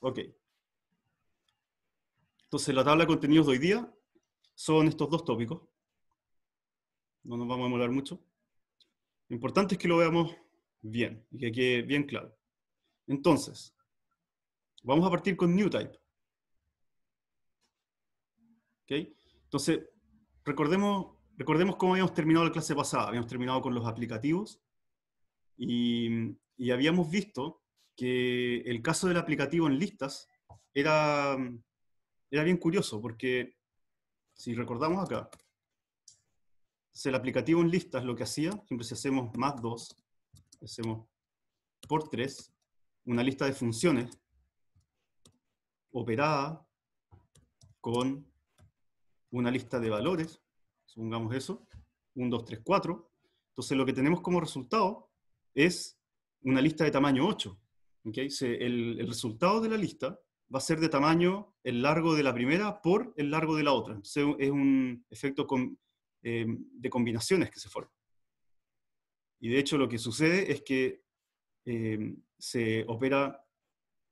Ok. Entonces, la tabla de contenidos de hoy día son estos dos tópicos. No nos vamos a molar mucho. Lo importante es que lo veamos bien y que quede bien claro. Entonces, vamos a partir con NewType. Ok, Entonces, recordemos, recordemos cómo habíamos terminado la clase pasada. Habíamos terminado con los aplicativos y, y habíamos visto que el caso del aplicativo en listas era, mm, era bien curioso, porque si recordamos acá, el aplicativo en listas lo que hacía, siempre si hacemos más 2, hacemos por 3, una lista de funciones operada con una lista de valores, supongamos eso, 1, 2, 3, 4. Entonces lo que tenemos como resultado es una lista de tamaño 8 el, resultado de la lista va a ser de tamaño el largo de la primera por el largo de la otra. es un efecto em, de combinaciones que se forman. Y de hecho lo que sucede es que em, se opera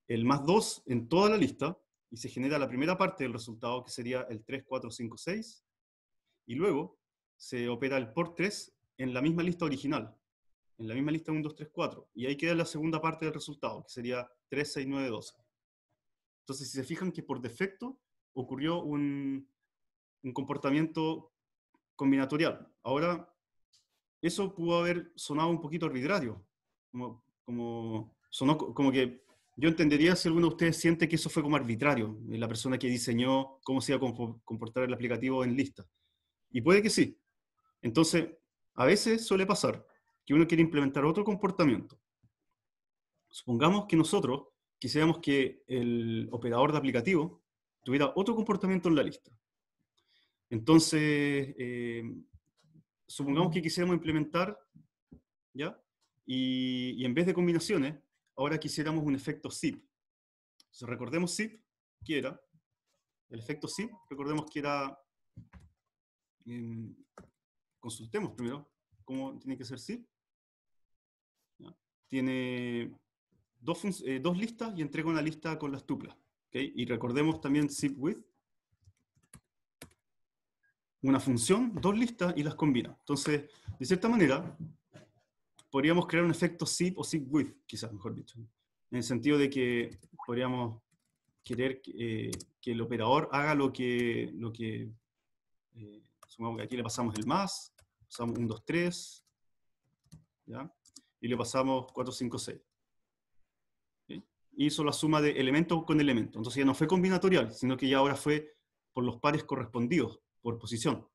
el más 2 en toda la lista y se genera la primera parte del resultado que sería el 3, 4, 5, 6. Y luego se opera el por 3 en la misma lista original en la misma lista 1, 2, 3, 4. Y ahí queda la segunda parte del resultado, que sería 3, 6, 9, 12. Entonces, si se fijan que por defecto ocurrió un, un comportamiento combinatorial. Ahora, eso pudo haber sonado un poquito arbitrario, como, como, sonó, como que yo entendería si alguno de ustedes siente que eso fue como arbitrario, eh, la persona que diseñó cómo se iba a comportar el aplicativo en lista. Y puede que sí. Entonces, a veces suele pasar, que uno quiere implementar otro comportamiento. Supongamos que nosotros quisiéramos que el operador de aplicativo tuviera otro comportamiento en la lista. Entonces, eh, supongamos que quisiéramos implementar, ¿ya? Y, en vez de combinaciones, ahora quisiéramos un efecto zip. Entonces, recordemos zip, ¿qué era, el efecto zip, recordemos que era, em, consultemos primero cómo tiene que ser zip tiene eh, dos, listas y entrega una lista con las tuplas. ¿okay? Y recordemos también zip with, una función, dos listas y las combina. Entonces, de cierta manera, podríamos crear un efecto zip o zip with, quizás mejor dicho. En el sentido de que podríamos querer eh, que el operador haga lo que, lo que eh, sumamos aquí le pasamos el más, usamos un 2, 3, ¿ya? y le pasamos 4, 5, 6. Hizo la suma de elemento con elemento. Entonces ya no fue combinatorial, sino que ya ahora fue por los pares correspondidos, por posición.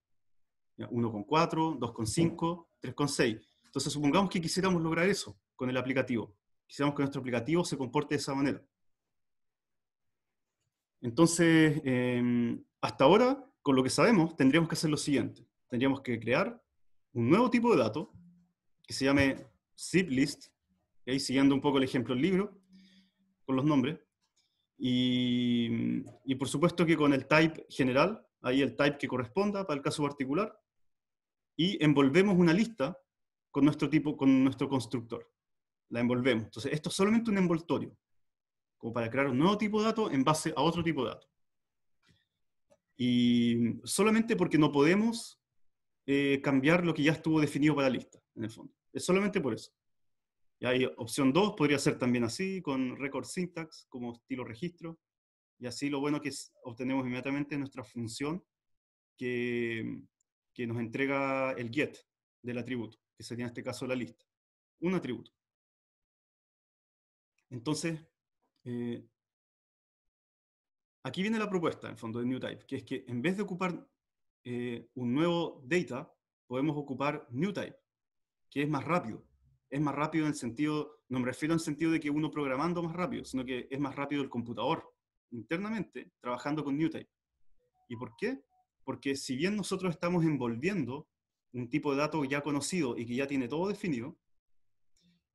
1 con 4, 2 con 5, 3 con 6. Entonces supongamos que quisiéramos lograr eso con el aplicativo. Quisiéramos que nuestro aplicativo se comporte de esa manera. Entonces, em, hasta ahora, con lo que sabemos, tendríamos que hacer lo siguiente. Tendríamos que crear un nuevo tipo de dato que se llame zip list, siguiendo un poco el ejemplo del libro, con los nombres. Y, y, por supuesto que con el type general, ahí el type que corresponda para el caso particular, y envolvemos una lista con nuestro tipo, con nuestro constructor. La envolvemos. Entonces, esto es solamente un envoltorio, como para crear un nuevo tipo de dato en base a otro tipo de dato. Y solamente porque no podemos eh, cambiar lo que ya estuvo definido para la lista, en el fondo. Es solamente por eso. Y hay opción 2, podría ser también así, con record syntax como estilo registro. Y así lo bueno que obtenemos inmediatamente es nuestra función que, que nos entrega el get del atributo, que sería en este caso la lista. Un atributo. Entonces, eh, aquí viene la propuesta, en fondo, de NewType, que es que en vez de ocupar eh, un nuevo data, podemos ocupar NewType que es más rápido. Es más rápido en el sentido, no me refiero en el sentido de que uno programando más rápido, sino que es más rápido el computador internamente trabajando con Newtype. ¿Y por qué? Porque si bien nosotros estamos envolviendo un tipo de dato ya conocido y que ya tiene todo definido,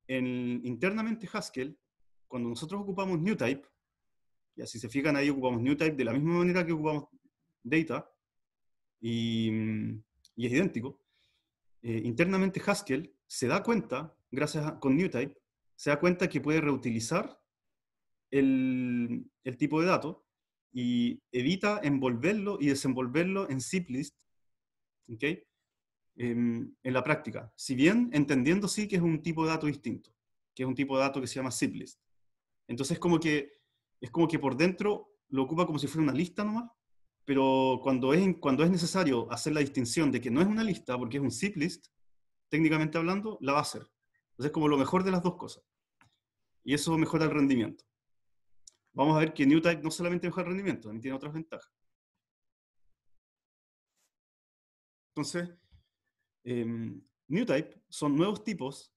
en, internamente Haskell, cuando nosotros ocupamos Newtype, y así se fijan ahí ocupamos Newtype de la misma manera que ocupamos Data, y es idéntico, eh, internamente Haskell se da cuenta, gracias con Newtype, se da cuenta que puede reutilizar el, tipo de dato y evita envolverlo y desenvolverlo en ziplist ¿okay? Em, en, la práctica. Si bien entendiendo sí que es un tipo de dato distinto, que es un tipo de dato que se llama ziplist. Entonces como que, es como que por dentro lo ocupa como si fuera una lista nomás pero cuando es, necesario hacer la distinción de que no es una lista, porque es un zip list, técnicamente hablando, la va a hacer. Entonces es como lo mejor de las dos cosas. Y eso mejora el rendimiento. Vamos a ver que NewType no solamente mejora el rendimiento, también tiene otras ventajas. Entonces, em, NewType son nuevos tipos.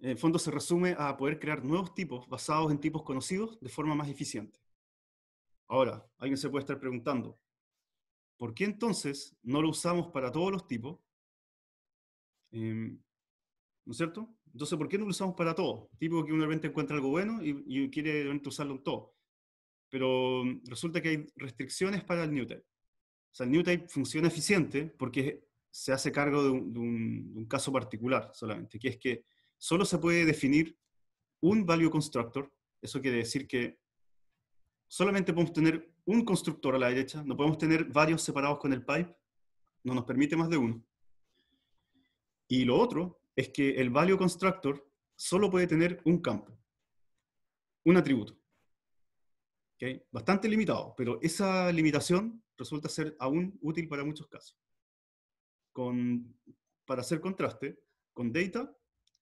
En el fondo se resume a poder crear nuevos tipos basados en tipos conocidos de forma más eficiente. Ahora, alguien se puede estar preguntando, ¿por qué entonces no lo usamos para todos los tipos? Em, ¿No es cierto? Entonces, ¿por qué no lo usamos para todo? Tipo que uno de repente encuentra algo bueno y, quiere de repente usarlo en todo. Pero mm, resulta que hay restricciones para el new type. O sea, el new funciona eficiente porque se hace cargo de un caso particular solamente, que es que solo se puede definir un value constructor. Eso quiere decir que solamente podemos tener un constructor a la derecha, no podemos tener varios separados con el pipe, no nos permite más de uno. Y lo otro es que el value constructor solo puede tener un campo, un atributo. Bastante limitado, pero esa limitación resulta ser aún útil para muchos casos. Con, para hacer contraste, con data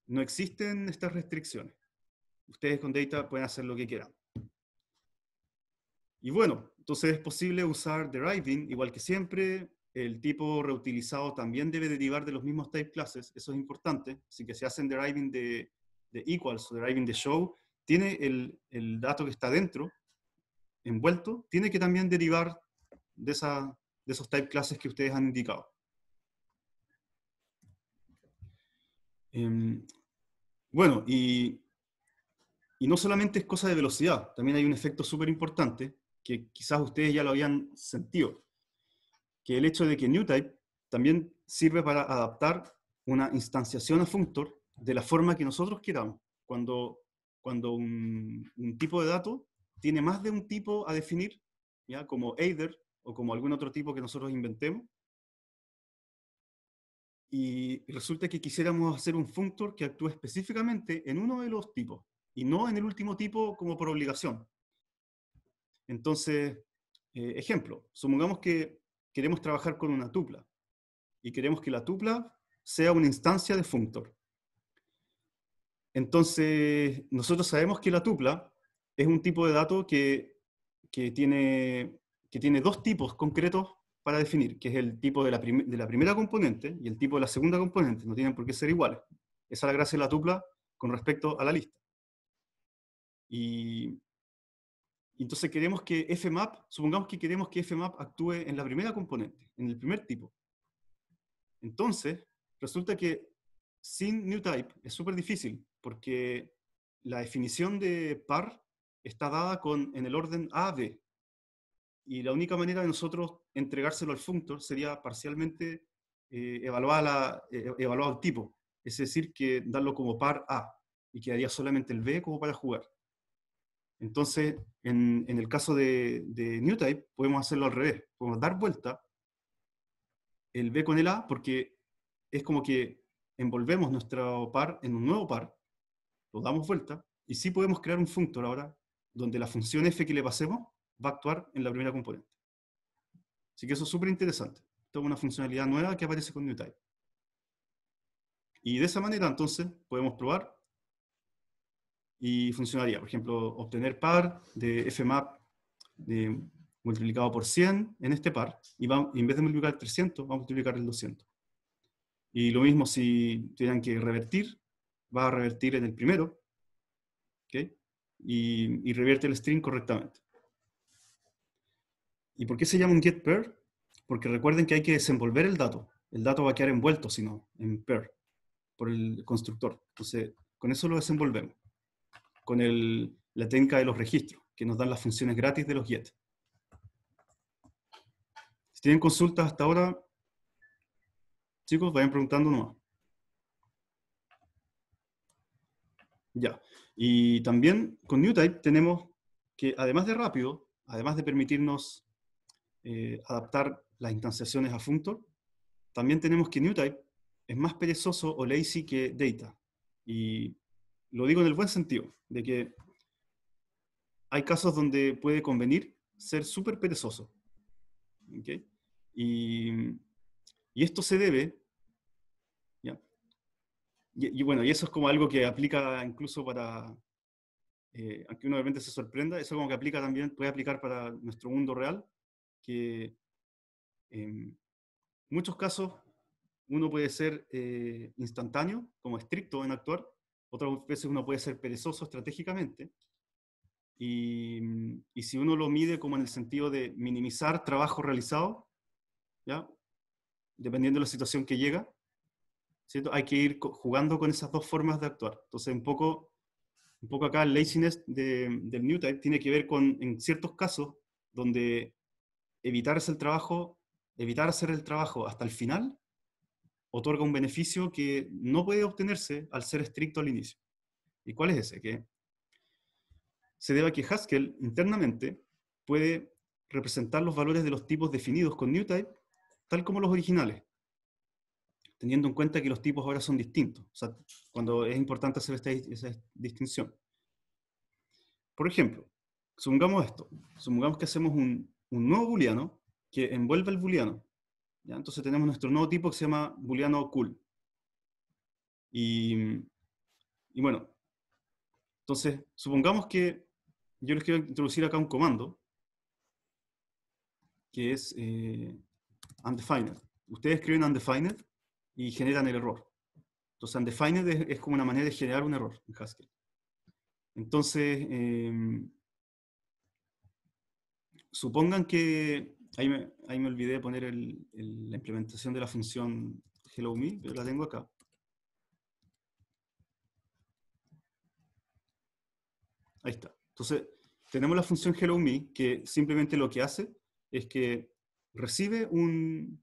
no existen estas restricciones. Ustedes con data pueden hacer lo que quieran. Y bueno, entonces es posible usar deriving, igual que siempre, el tipo reutilizado también debe derivar de los mismos type classes, eso es importante, así que si hacen deriving de, de equals o deriving de show, tiene el, dato que está dentro, envuelto, tiene que también derivar de, esa, de esos type classes que ustedes han indicado. Em, bueno, y, y no solamente es cosa de velocidad, también hay un efecto súper importante, que quizás ustedes ya lo habían sentido, que el hecho de que NewType también sirve para adaptar una instanciación a functor de la forma que nosotros queramos. Cuando, cuando un, tipo de dato tiene más de un tipo a definir, ¿ya? como Either o como algún otro tipo que nosotros inventemos, y resulta que quisiéramos hacer un functor que actúe específicamente en uno de los tipos y no en el último tipo como por obligación. Entonces, eh, ejemplo, supongamos que queremos trabajar con una tupla y queremos que la tupla sea una instancia de functor. Entonces, nosotros sabemos que la tupla es un tipo de dato que, tiene, que tiene dos tipos concretos para definir, que es el tipo de la, de la, primera componente y el tipo de la segunda componente. No tienen por qué ser iguales. Esa es la gracia de la tupla con respecto a la lista. Y, entonces queremos que FMAP, supongamos que queremos que FMAP actúe en la primera componente, en el primer tipo. Entonces, resulta que sin newtype es súper difícil, porque la definición de par está dada con, en el orden a, b. Y la única manera de nosotros entregárselo al functor sería parcialmente eh, evaluar, eh, evaluar el tipo, es decir, que darlo como par A, y quedaría solamente el B como para jugar. Entonces, en, el caso de, NewType, podemos hacerlo al revés. Podemos dar vuelta el B con el A porque es como que envolvemos nuestro par en un nuevo par, lo damos vuelta, y sí podemos crear un functor ahora donde la función f que le pasemos va a actuar en la primera componente. Así que eso es súper interesante. Esto es una funcionalidad nueva que aparece con NewType. Y de esa manera, entonces, podemos probar y funcionaría. Por ejemplo, obtener par de FMAP de, multiplicado por 100 en este par, y, va, en vez de multiplicar el 300, va a multiplicar el 200. Y lo mismo si tienen que revertir, va a revertir en el primero, y, y, revierte el string correctamente. ¿Y por qué se llama un get pair? Porque recuerden que hay que desenvolver el dato. El dato va a quedar envuelto, sino en pair, por el constructor. Entonces, con eso lo desenvolvemos con el, la técnica de los registros, que nos dan las funciones gratis de los GET. Si tienen consultas hasta ahora, chicos, vayan preguntando nomás. Ya. Y también con NewType tenemos que, además de rápido, además de permitirnos eh, adaptar las instanciaciones a functor, también tenemos que NewType es más perezoso o lazy que data. Y lo digo en el buen sentido, de que hay casos donde puede convenir ser súper perezoso. Y, y, esto se debe, ¿ya? Y, bueno, y eso es como algo que aplica incluso para, eh, uno de repente se sorprenda, eso como que aplica también, puede aplicar para nuestro mundo real, que en em, muchos casos uno puede ser eh, instantáneo, como estricto en actuar, otras veces uno puede ser perezoso estratégicamente. Y, si uno lo mide como en el sentido de minimizar trabajo realizado, ¿ya? dependiendo de la situación que llega, ¿cierto? hay que ir jugando con esas dos formas de actuar. Entonces, un poco, un poco acá el laziness de, del new type tiene que ver con, en ciertos casos, donde evitarse el trabajo, evitar hacer el trabajo hasta el final, otorga un beneficio que no puede obtenerse al ser estricto al inicio. ¿Y cuál es ese? Que se debe a que Haskell internamente puede representar los valores de los tipos definidos con NewType, tal como los originales, teniendo en cuenta que los tipos ahora son distintos, o sea, cuando es importante hacer esta, esa distinción. Por ejemplo, supongamos esto, supongamos que hacemos un, un nuevo booleano que envuelve el booleano entonces tenemos nuestro nuevo tipo que se llama booleano cool. Y, bueno, entonces supongamos que yo les quiero introducir acá un comando que es eh, undefined. Ustedes escriben undefined y generan el error. Entonces undefined es, como una manera de generar un error en Haskell. Entonces, em, supongan que ahí, me, olvidé de poner la implementación de la función hello me, pero la tengo acá. Ahí está. Entonces, tenemos la función hello me, que simplemente lo que hace es que recibe un,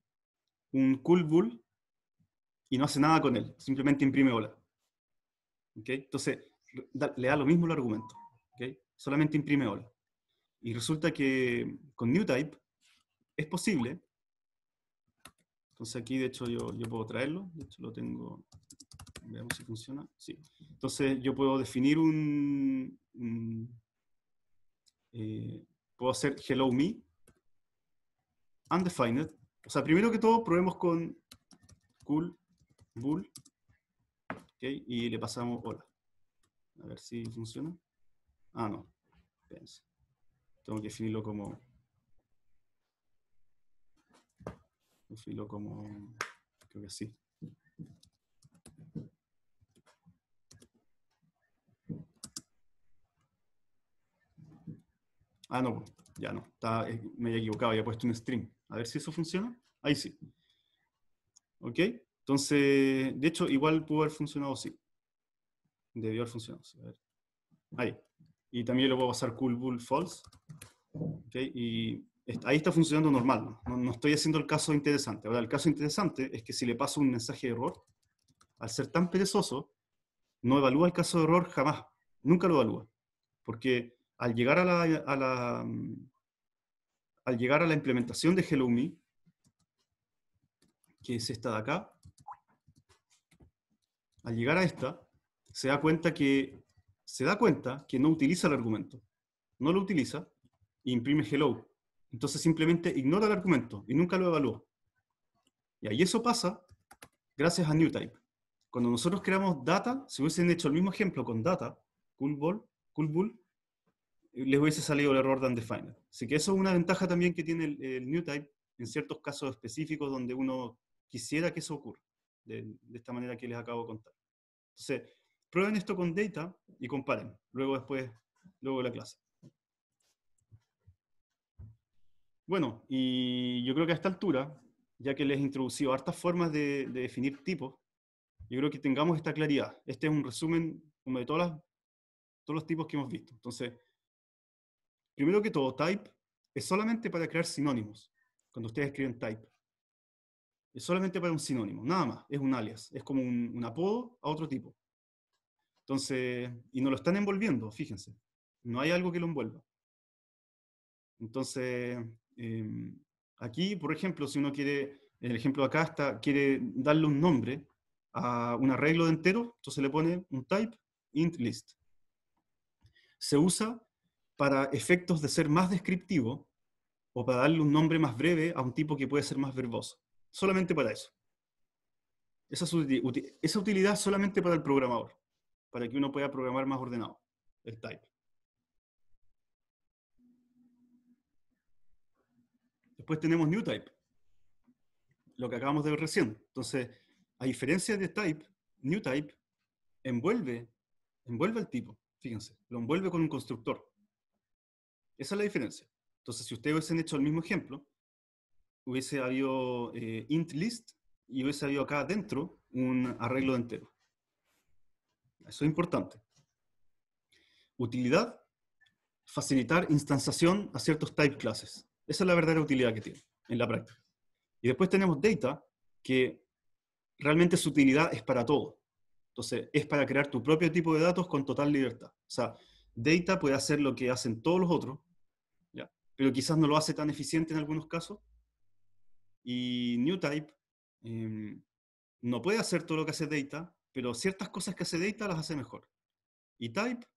un cool bool y no hace nada con él, simplemente imprime hola. ¿Okay? Entonces, le da lo mismo el argumento. ¿Okay? Solamente imprime hola. Y resulta que con new type es posible. Entonces aquí, de hecho, yo, puedo traerlo. De hecho, lo tengo. Veamos si funciona. Sí. Entonces yo puedo definir un... Eh, puedo hacer hello me, undefined. O sea, primero que todo, probemos con cool, bool, okay, y le pasamos hola. A ver si funciona. Ah, no. Tengo que definirlo como Un filo como, creo que así. Ah, no, ya no, está, eh, me había equivocado, había puesto un string. A ver si eso funciona. Ahí sí. ¿Ok? Entonces, de hecho, igual pudo haber funcionado así. Debió haber funcionado Ahí. Y también lo puedo pasar cool bull, false. ¿Ok? Y ahí está funcionando normal, ¿no? No, estoy haciendo el caso interesante. Ahora, el caso interesante es que si le paso un mensaje de error, al ser tan perezoso, no evalúa el caso de error jamás, nunca lo evalúa, porque al llegar a la, mm, al llegar a la implementación de Hello que es esta de acá, al llegar a esta, se da cuenta que, se da cuenta que no utiliza el argumento. No lo utiliza, y e imprime hello. Entonces simplemente ignora el argumento y nunca lo evalúa. Y ahí eso pasa gracias a NewType. Cuando nosotros creamos data, si hubiesen hecho el mismo ejemplo con data, cool cool les hubiese salido el error de undefined. Así que eso es una ventaja también que tiene el, NewType en ciertos casos específicos donde uno quisiera que eso ocurra, de, de esta manera que les acabo de contar. Entonces, prueben esto con data y comparen, luego después, luego de la clase. Bueno, y yo creo que a esta altura, ya que les he introducido hartas formas de, definir tipos, yo creo que tengamos esta claridad. Este es un resumen de todos los tipos que hemos visto. Entonces, primero que todo, type es solamente para crear sinónimos. Cuando ustedes escriben type, es solamente para un sinónimo, nada más. Es un alias, es como un, un apodo a otro tipo. Entonces, y no lo están envolviendo, fíjense. No hay algo que lo envuelva. Entonces, Em, aquí, por ejemplo, si uno quiere, el ejemplo acá está, quiere darle un nombre a un arreglo de entero, entonces le pone un type int list. Se usa para efectos de ser más descriptivo o para darle un nombre más breve a un tipo que puede ser más verboso. Solamente para eso. Esa, es esa utilidad solamente para el programador, para que uno pueda programar más ordenado, el type. tenemos new type, lo que acabamos de ver recién. Entonces, a diferencia de type, new type envuelve, envuelve al tipo, fíjense, lo envuelve con un constructor. Esa es la diferencia. Entonces, si ustedes hubiesen hecho el mismo ejemplo, hubiese habido eh, int list y hubiese habido acá dentro un arreglo de entero. Eso es importante. Utilidad, facilitar instanciación a ciertos type classes. Esa es la verdadera utilidad que tiene en la práctica. Y después tenemos data, que realmente su utilidad es para todo. Entonces, es para crear tu propio tipo de datos con total libertad. O sea, data puede hacer lo que hacen todos los otros, pero quizás no lo hace tan eficiente en algunos casos. Y Newtype em, no puede hacer todo lo que hace data, pero ciertas cosas que hace data las hace mejor. Y type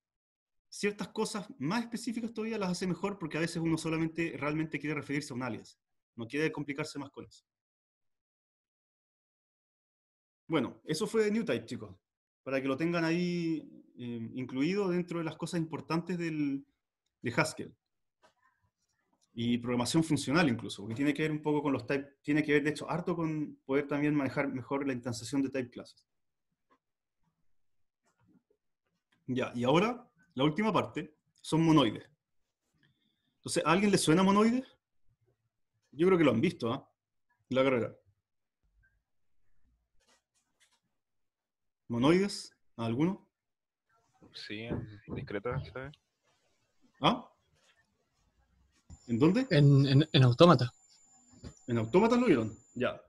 ciertas cosas más específicas todavía las hace mejor porque a veces uno solamente realmente quiere referirse a un alias. No quiere complicarse más con eso. Bueno, eso fue de NewType, chicos. Para que lo tengan ahí eh, incluido dentro de las cosas importantes del, de Haskell. Y programación funcional incluso, porque tiene que ver un poco con los type, tiene que ver de hecho harto con poder también manejar mejor la instanciación de type classes. Ya, y ahora la última parte, son monoides. Entonces, alguien le suena monoides? Yo creo que lo han visto, ¿ah? La carrera. ¿Monoides? alguno? Sí, discreta, ¿sabes? ¿Ah? ¿En dónde? En, en, en Autómata. ¿En Autómata lo vieron? Ya.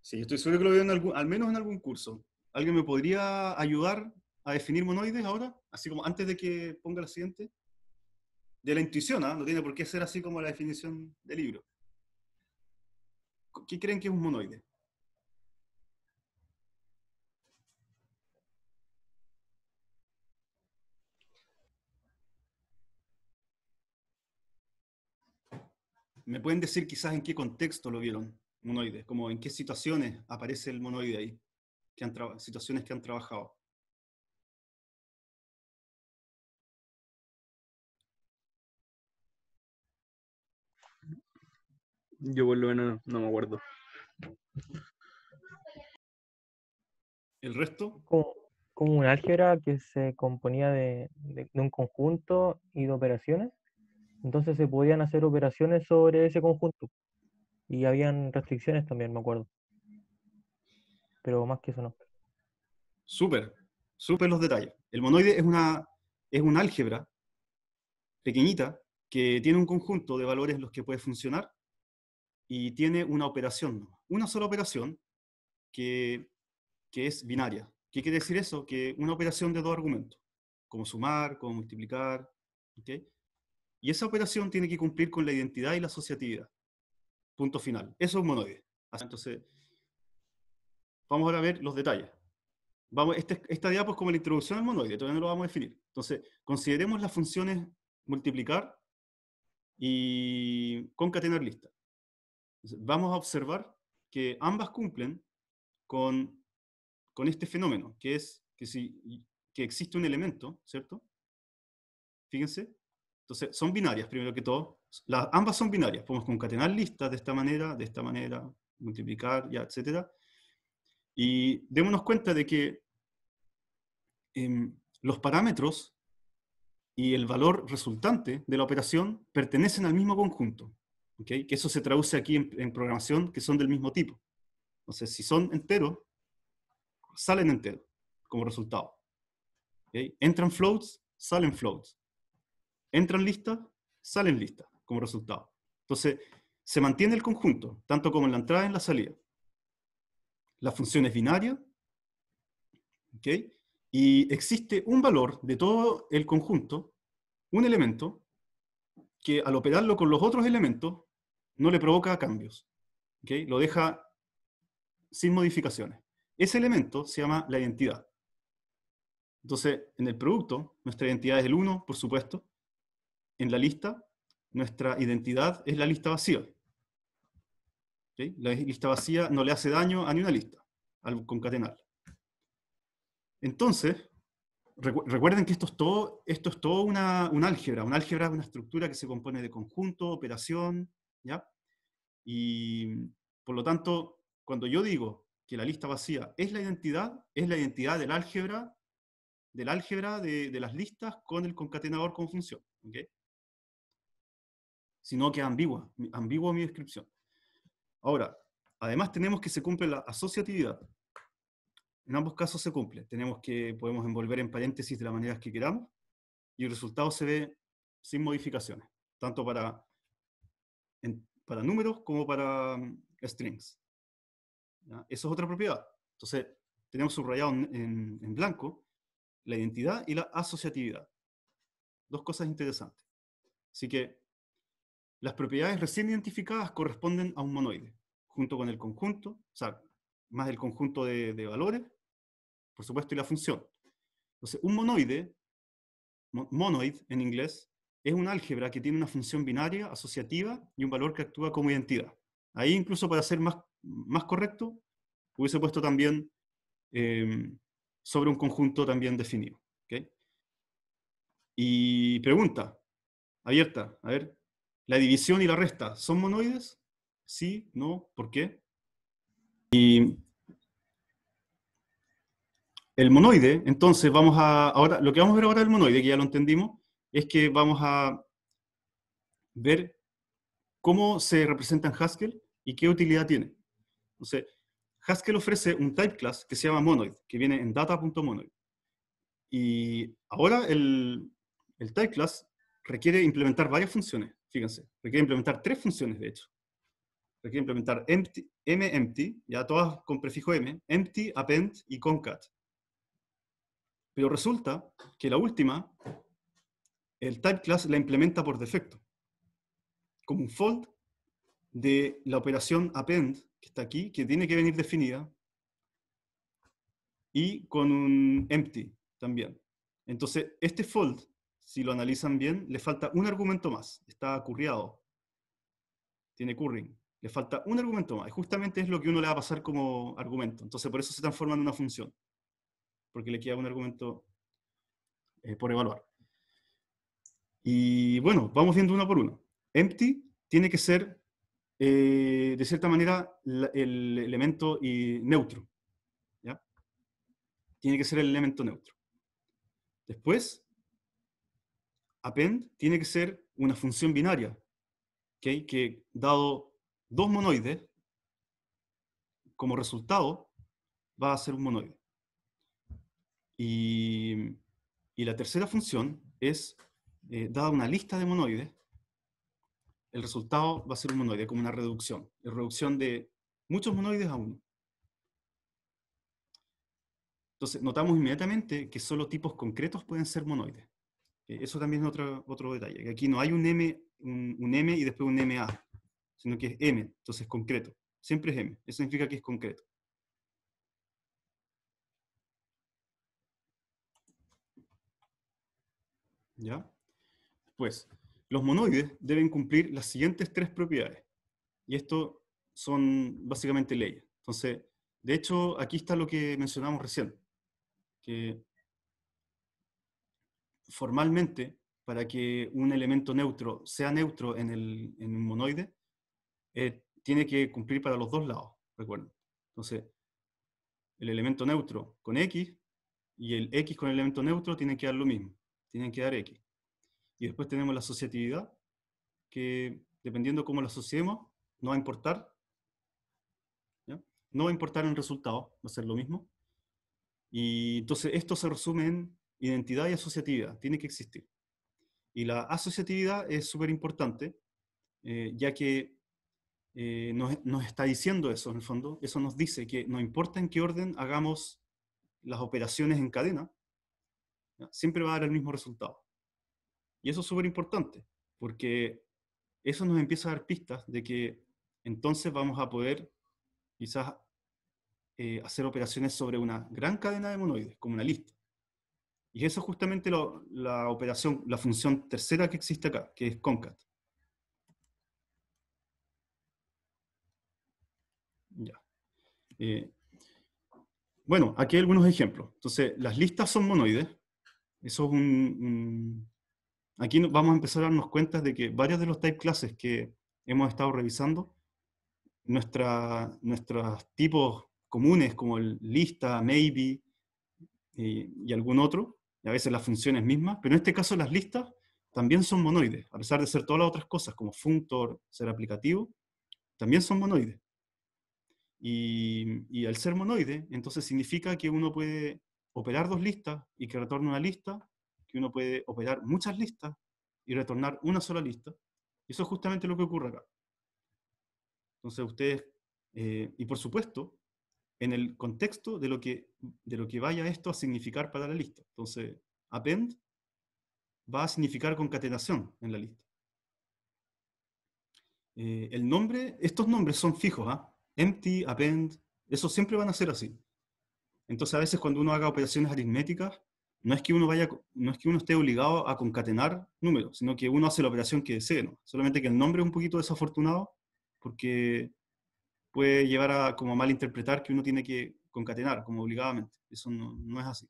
Sí, estoy seguro que lo vieron algún, al menos en algún curso. ¿Alguien me podría ayudar a definir monoides ahora, así como antes de que ponga la siguiente, de la intuición, ¿ah? no tiene por qué ser así como la definición del libro. ¿Qué creen que es un monoide? ¿Me pueden decir quizás en qué contexto lo vieron, monoides, Como en qué situaciones aparece el monoide ahí, que han situaciones que han trabajado. Yo vuelvo lo menos no, me acuerdo. ¿El resto? Como, como un álgebra que se componía de, un conjunto y de operaciones. Entonces se podían hacer operaciones sobre ese conjunto. Y habían restricciones también, me acuerdo. Pero más que eso no. Súper, súper los detalles. El monoide es una es un álgebra pequeñita que tiene un conjunto de valores en los que puede funcionar y tiene una operación, una sola operación que, es binaria. ¿Qué quiere decir eso? Que una operación de dos argumentos, como sumar, como multiplicar. Y esa operación tiene que cumplir con la identidad y la asociatividad. Punto final. Eso es monoide. Entonces, vamos a ver los detalles. Vamos, este, esta diapos es como la introducción al monoide, todavía no lo vamos a definir. Entonces, consideremos las funciones multiplicar y concatenar lista vamos a observar que ambas cumplen con, con este fenómeno, que es que, si, que existe un elemento, ¿cierto? Fíjense. Entonces, son binarias, primero que todo. Las, ambas son binarias. Podemos concatenar listas de esta manera, de esta manera, multiplicar, y etc. Y démonos cuenta de que em, los parámetros y el valor resultante de la operación pertenecen al mismo conjunto que eso se traduce aquí en, programación, que son del mismo tipo. Entonces, si son enteros, salen enteros como resultado. Entran floats, salen floats. Entran listas, salen listas como resultado. Entonces, se mantiene el conjunto, tanto como en la entrada y en la salida. La función es binaria, ¿okay? y existe un valor de todo el conjunto, un elemento, que al operarlo con los otros elementos, no le provoca cambios. ¿okay? Lo deja sin modificaciones. Ese elemento se llama la identidad. Entonces, en el producto, nuestra identidad es el 1, por supuesto. En la lista, nuestra identidad es la lista vacía. La lista vacía no le hace daño a ninguna lista al concatenarla. Entonces, recuerden que esto es todo, esto es todo una, un álgebra. Un álgebra es una estructura que se compone de conjunto, operación, ¿ya? Y por lo tanto, cuando yo digo que la lista vacía es la identidad, es la identidad del álgebra, del álgebra de, las listas con el concatenador con función. Sino que ambigua, ambigua mi descripción. Ahora, además tenemos que se cumple la asociatividad. En ambos casos se cumple. Tenemos que podemos envolver en paréntesis de la manera que queramos y el resultado se ve sin modificaciones, tanto para para números como para mm, strings. ¿Ya? Eso es otra propiedad. Entonces, tenemos subrayado en, blanco la identidad y la asociatividad. Dos cosas interesantes. Así que las propiedades recién identificadas corresponden a un monoide, junto con el conjunto, o sea, más el conjunto de, de valores, por supuesto, y la función. Entonces, un monoide, monoid en inglés, es un álgebra que tiene una función binaria, asociativa y un valor que actúa como identidad. Ahí incluso para ser más, más correcto, hubiese puesto también em, sobre un conjunto también definido. Y pregunta abierta, a ver, ¿la división y la resta son monoides? ¿Sí? ¿No? ¿Por qué? Y el monoide, entonces vamos a, ahora, lo que vamos a ver ahora es el monoide, que ya lo entendimos, es que vamos a ver cómo se representa en Haskell y qué utilidad tiene. Entonces, Haskell ofrece un type class que se llama monoid, que viene en data.monoid. Y ahora el, type class requiere implementar varias funciones, fíjense, requiere implementar tres funciones de hecho. Requiere implementar empty, mempty, ya todas con prefijo m, empty, append y concat. Pero resulta que la última el type class la implementa por defecto, como un fold de la operación append, que está aquí, que tiene que venir definida, y con un empty también. Entonces, este fold, si lo analizan bien, le falta un argumento más. Está curriado. Tiene curring. Le falta un argumento más. Y justamente es lo que uno le va a pasar como argumento. Entonces, por eso se transforma en una función. Porque le queda un argumento eh, por evaluar. Y bueno, vamos viendo una por una. Empty tiene que ser, eh, de cierta manera, el elemento eh, neutro. ¿ya? Tiene que ser el elemento neutro. Después, append tiene que ser una función binaria, que dado dos monoides, como resultado, va a ser un monoide. Y, y la tercera función es eh, dada una lista de monoides, el resultado va a ser un monoide, como una reducción. Es reducción de muchos monoides a uno. Entonces, notamos inmediatamente que solo tipos concretos pueden ser monoides. Eh, eso también es otro, otro detalle, que aquí no hay un M, un, M y después un MA, sino que es M, entonces es concreto. Siempre es M, eso significa que es concreto. ¿Ya? Pues los monoides deben cumplir las siguientes tres propiedades. Y esto son básicamente leyes. Entonces, de hecho, aquí está lo que mencionamos recién, que formalmente, para que un elemento neutro sea neutro en, un monoide, eh, tiene que cumplir para los dos lados, recuerden. Entonces, el elemento neutro con X y el X con el elemento neutro tienen que dar lo mismo, tienen que dar X. Y después tenemos la asociatividad, que dependiendo cómo la asociemos, no va a importar. No va a importar el resultado, va a ser lo mismo. Y entonces esto se resume en identidad y asociatividad, tiene que existir. Y la asociatividad es súper importante, eh, ya que eh, nos, está diciendo eso en el fondo, eso nos dice que no importa en qué orden hagamos las operaciones en cadena, siempre va a dar el mismo resultado. Y eso es súper importante, porque eso nos empieza a dar pistas de que entonces vamos a poder quizás eh, hacer operaciones sobre una gran cadena de monoides, como una lista. Y eso es justamente la operación, la función tercera que existe acá, que es concat. Eh, bueno, aquí hay algunos ejemplos. Entonces, las listas son monoides. Eso es un, aquí vamos a empezar a darnos cuenta de que varias de los type classes que hemos estado revisando, nuestra, nuestros tipos comunes como el lista, maybe y, algún otro, y a veces las funciones mismas, pero en este caso las listas también son monoides, a pesar de ser todas las otras cosas como functor, ser aplicativo, también son monoides. Y, al ser monoide, entonces significa que uno puede operar dos listas y que retorne una lista, que uno puede operar muchas listas y retornar una sola lista. Y eso es justamente lo que ocurre acá. Entonces ustedes, eh, y por supuesto, en el contexto de lo, que, de lo que vaya esto a significar para la lista. Entonces, append va a significar concatenación en la lista. Eh, el nombre, estos nombres son fijos, ¿ah? empty, append, eso siempre van a ser así. Entonces a veces cuando uno haga operaciones aritméticas, no es que uno vaya, no es que uno esté obligado a concatenar números, sino que uno hace la operación que desee, ¿no? Solamente que el nombre es un poquito desafortunado porque puede llevar a como a malinterpretar que uno tiene que concatenar como obligadamente. Eso no, no es así.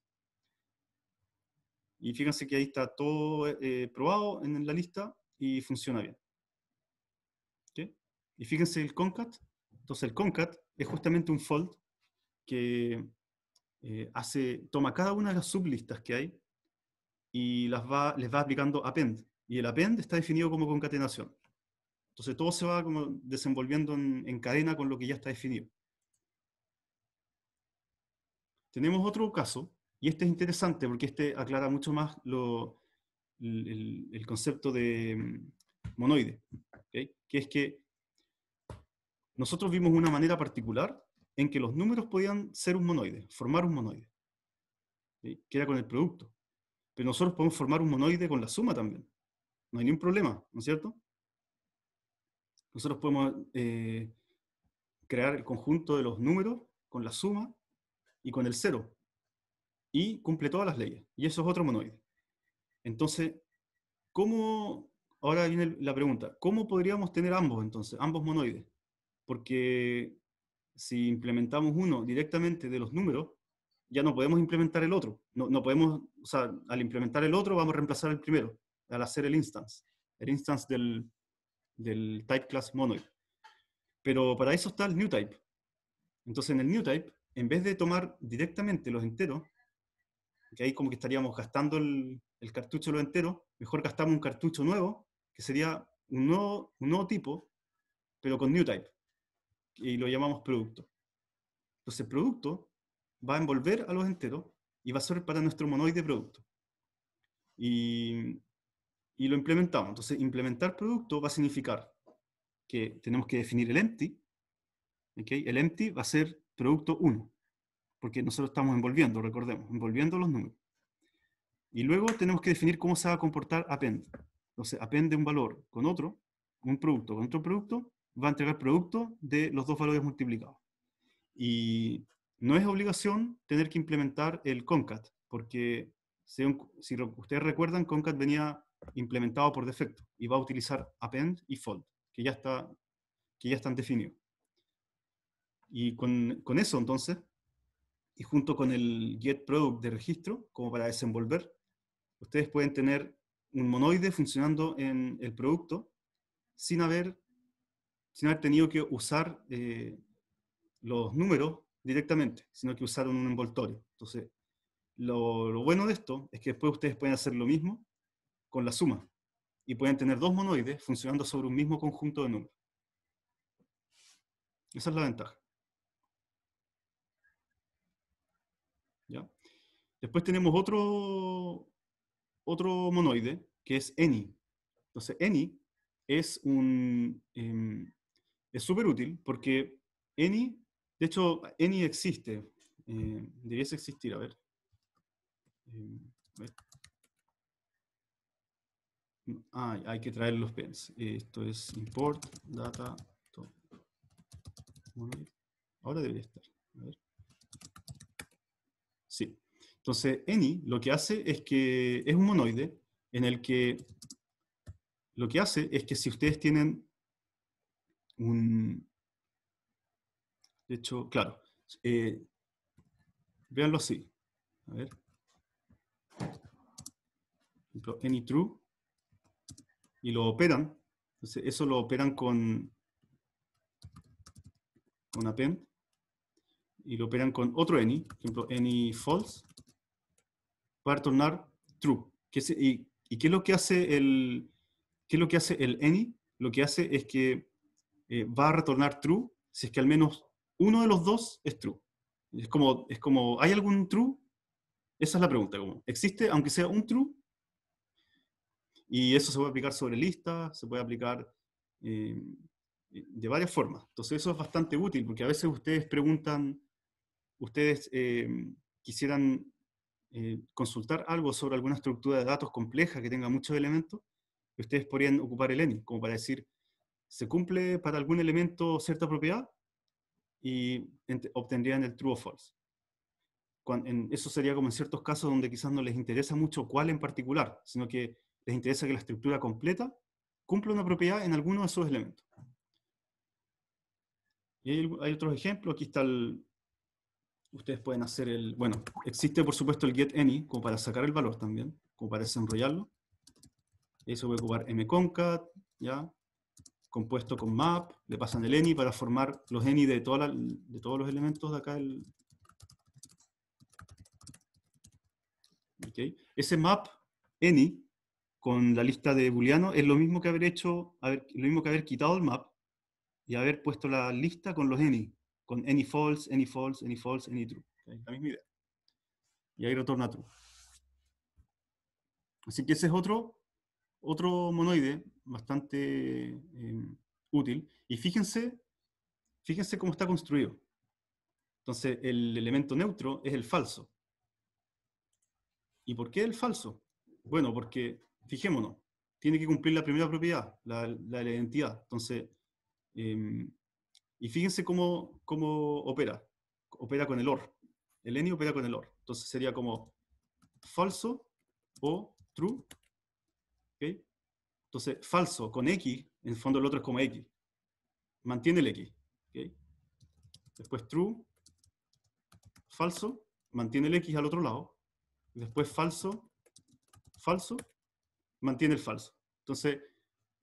Y fíjense que ahí está todo eh, probado en la lista y funciona bien. Y fíjense el concat. Entonces el concat es justamente un fold que eh, hace, toma cada una de las sublistas que hay y las les va aplicando append. Y el append está definido como concatenación. Entonces todo se va como desenvolviendo en, cadena con lo que ya está definido. Tenemos otro caso, y este es interesante porque este aclara mucho más el, concepto de mm, monoide, que es que nosotros vimos una manera particular en que los números podían ser un monoide, formar un monoide, ¿sí? que era con el producto. Pero nosotros podemos formar un monoide con la suma también. No hay ningún problema, ¿no es cierto? Nosotros podemos eh, crear el conjunto de los números con la suma y con el cero. Y cumple todas las leyes. Y eso es otro monoide. Entonces, ¿cómo, ahora viene la pregunta, ¿cómo podríamos tener ambos entonces, ambos monoides? Porque si implementamos uno directamente de los números, ya no podemos implementar el otro. No, podemos, o sea, al implementar el otro vamos a reemplazar el primero, al hacer el instance, el instance del, type class monoid. Pero para eso está el new type. Entonces en el new type, en vez de tomar directamente los enteros, que ahí como que estaríamos gastando el, el cartucho los enteros, mejor gastamos un cartucho nuevo, que sería un un nuevo tipo, pero con new type y lo llamamos producto. Entonces, producto va a envolver a los enteros y va a ser para nuestro monoide producto. Y, lo implementamos. Entonces, implementar producto va a significar que tenemos que definir el empty. ¿okay? El empty va a ser producto 1, porque nosotros estamos envolviendo, recordemos, envolviendo los números. Y luego tenemos que definir cómo se va a comportar append. Entonces, append de un valor con otro, un producto con otro producto, va a entregar producto de los dos valores multiplicados. Y no es obligación tener que implementar el CONCAT, porque si, ustedes recuerdan, CONCAT venía implementado por defecto y va a utilizar append y fold, que ya, está, que ya están definidos. Y con, con eso, entonces, y junto con el get product de registro, como para desenvolver, ustedes pueden tener un monoide funcionando en el producto sin haber sin haber tenido que usar eh, los números directamente, sino que usaron un envoltorio. Entonces, lo, bueno de esto es que después ustedes pueden hacer lo mismo con la suma y pueden tener dos monoides funcionando sobre un mismo conjunto de números. Esa es la ventaja. Después tenemos otro, otro monoide, que es Eni. Entonces, Eni es un, em, es súper útil porque Any, de hecho, Any existe. Eh, debiese existir, a ver. Eh, ah, hay que traer los pens. Esto es import data. Ahora debería estar. Sí. Entonces, any lo que hace es que es un monoide en el que lo que hace es que si ustedes tienen un... De hecho, claro, eh, Veanlo así. A ver. Ejemplo, any true. Y lo operan. Entonces, eso lo operan con, con append. Y lo operan con otro any. Por ejemplo, any false. Para retornar true. y, ¿Y qué lo que hace el, qué es lo que hace el any? Lo que hace es que eh, va a retornar true si es que al menos uno de los dos es true. Es como, es como ¿hay algún true? Esa es la pregunta. Como, ¿Existe, aunque sea un true? Y eso se puede aplicar sobre listas, se puede aplicar eh, de varias formas. Entonces eso es bastante útil, porque a veces ustedes preguntan, ustedes eh, quisieran consultar algo sobre alguna estructura de datos compleja que tenga muchos elementos, ustedes podrían ocupar el ENI, como para decir, se cumple para algún elemento cierta propiedad y obtendrían el true o false. en, eso sería como en ciertos casos donde quizás no les interesa mucho cuál en particular, sino que les interesa que la estructura completa cumpla una propiedad en alguno de sus elementos. Y hay, otros ejemplos, aquí está el... Ustedes pueden hacer el... Bueno, existe por supuesto el get any, como para sacar el valor también, como para desenrollarlo. Eso voy a ocupar mconcat, ¿ya? compuesto con map, le pasan el any para formar los any de, todos los elementos de acá. El... Ese map any con la lista de booleano es lo mismo que haber hecho, lo mismo que haber quitado el map y haber puesto la lista con los any, con any false, any false, any false, any true. La misma idea. Y ahí retorna true. Así que ese es otro, otro monoide bastante em, útil. Y fíjense, fíjense cómo está construido. Entonces, el elemento neutro es el falso. ¿Y por qué el falso? Bueno, porque, fijémonos, tiene que cumplir la primera propiedad, la, la, identidad. Entonces, em, y fíjense cómo, cómo opera. Opera con el OR. El ENI opera con el OR. Entonces sería como falso o true. Entonces, falso con X, en el fondo el otro es como X. Mantiene el X. Después true, falso, mantiene el X al otro lado. Después falso, falso, mantiene el falso. Entonces,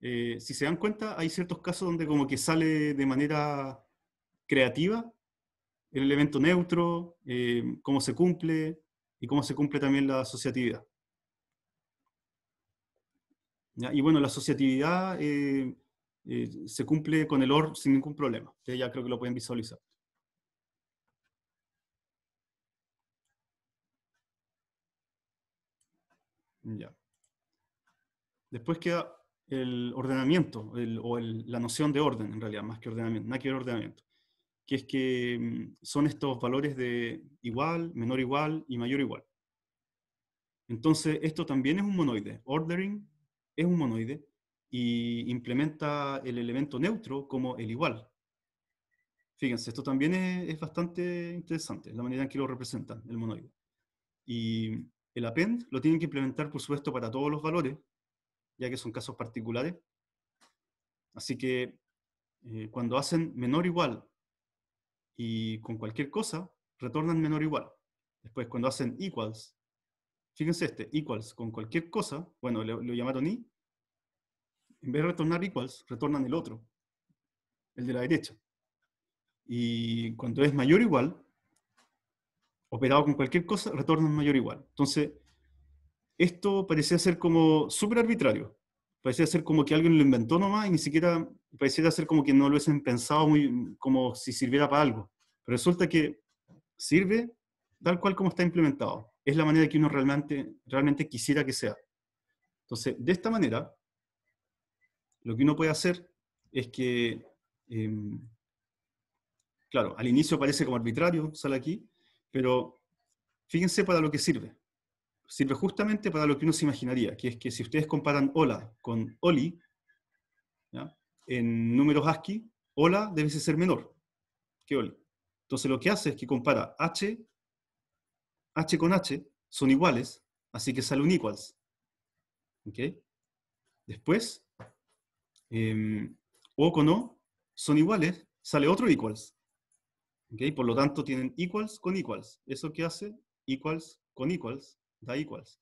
eh, si se dan cuenta, hay ciertos casos donde como que sale de manera creativa el elemento neutro, eh, cómo se cumple y cómo se cumple también la asociatividad. Y bueno, la asociatividad eh, eh, se cumple con el OR sin ningún problema. Ustedes ya creo que lo pueden visualizar. Ya. Después queda el ordenamiento, o la noción de orden en realidad, más que ordenamiento, nada que ordenamiento, que es que mm, son estos valores de igual, menor igual y mayor igual. Entonces, esto también es un monoide. Ordering es un monoide y implementa el elemento neutro como el igual. Fíjense, esto también es, bastante interesante, la manera en que lo representan, el monoide. Y el append lo tienen que implementar, por supuesto, para todos los valores, ya que son casos particulares. Así que eh, cuando hacen menor igual y con cualquier cosa, retornan menor igual. Después, cuando hacen equals, fíjense este, equals con cualquier cosa, bueno, lo, llamaron i, en vez de retornar equals, retornan el otro, el de la derecha. Y cuando es mayor o igual, operado con cualquier cosa, retornan mayor o igual. Entonces, esto parecía ser como súper arbitrario. Parecía ser como que alguien lo inventó nomás y ni siquiera parecía ser como que no lo hubiesen pensado muy, como si sirviera para algo. Pero resulta que sirve tal cual como está implementado. Es la manera que uno realmente, realmente quisiera que sea. Entonces, de esta manera, lo que uno puede hacer es que, em, claro, al inicio parece como arbitrario, sale aquí, pero fíjense para lo que sirve. Sirve justamente para lo que uno se imaginaría, que es que si ustedes comparan hola con oli, en números ASCII, hola debe ser menor que oli. Entonces lo que hace es que compara h, h con h, son iguales, así que sale un equals. Después, Em, o con O son iguales, sale otro equals. ¿Okay? Por lo tanto, tienen equals con equals. ¿Eso qué hace? Equals con equals da equals.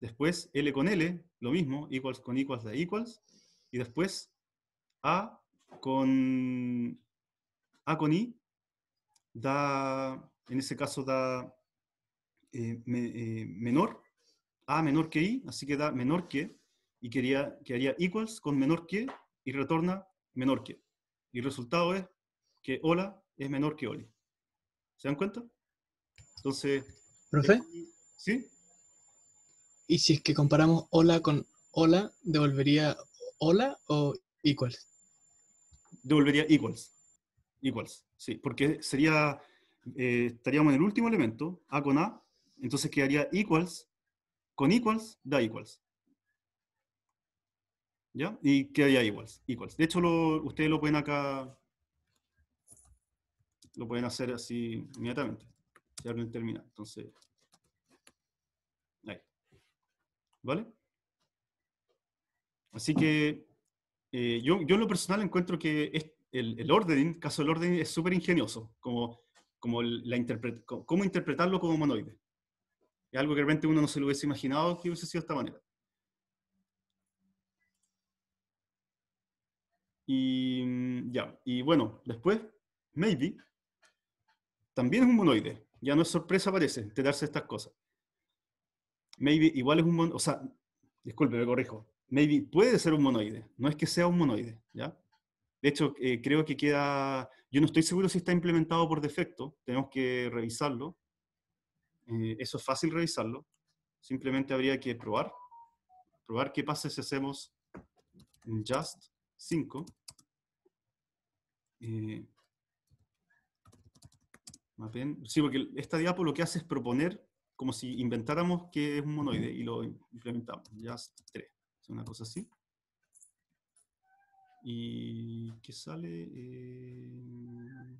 Después, L con L, lo mismo, equals con equals da equals. Y después, A con, A con I da, en ese caso, da eh, eh, menor, A menor que I, así que da menor que y quería, quedaría equals con menor que y retorna menor que. Y el resultado es que hola es menor que Oli. ¿Se dan cuenta? Entonces... ¿Profe? ¿Sí? ¿Y si es que comparamos hola con hola, devolvería hola o equals? Devolvería equals. Equals, sí. Porque sería... Eh, estaríamos en el último elemento, A con A, entonces quedaría equals, con equals da equals. ¿ya? Y que haya equals. De hecho, ustedes lo pueden acá, lo pueden hacer así inmediatamente, Ya no termina. Entonces, ahí. ¿Vale? Así que eh, yo, yo, en lo personal encuentro que es el, el orden, caso del orden, es súper ingenioso, como, como la cómo interpretarlo como monoide Es algo que realmente uno no se lo hubiese imaginado que hubiese sido de esta manera. Y mm, ya, y bueno, después, maybe, también es un monoide. Ya no es sorpresa, parece, enterarse darse estas cosas. Maybe igual es un monoide, o sea, disculpe, me corrijo. Maybe puede ser un monoide, no es que sea un monoide, ¿ya? De hecho, eh, creo que queda, yo no estoy seguro si está implementado por defecto, tenemos que revisarlo. Eh, eso es fácil revisarlo, simplemente habría que probar, probar qué pasa si hacemos just 5. Eh, sí, porque esta diapo lo que hace es proponer como si inventáramos que es un monoide y lo implementamos. Ya 3, una cosa así. Y que sale... Eh,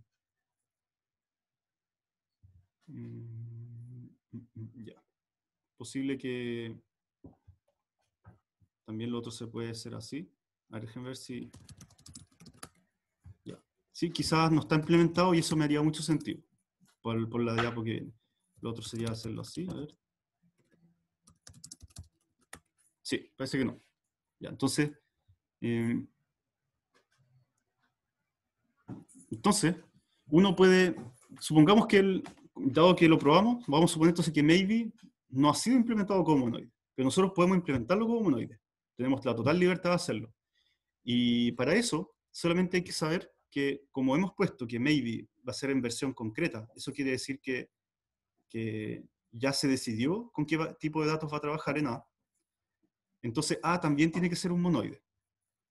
mm, mm, mm, ya. Posible que también lo otro se puede hacer así. A ver, déjenme ver si... Sí, quizás no está implementado y eso me haría mucho sentido por, la diapo que viene. Lo otro sería hacerlo así, a ver. Sí, parece que no. Ya, entonces... Em, entonces, uno puede... Supongamos que, el, dado que lo probamos, vamos a suponer entonces que maybe no ha sido implementado como monoide, pero nosotros podemos implementarlo como monoide. Tenemos la total libertad de hacerlo. Y para eso solamente hay que saber que como hemos puesto que maybe va a ser en versión concreta, eso quiere decir que, ya se decidió con qué tipo de datos va a trabajar en A. Entonces A también tiene que ser un monoide.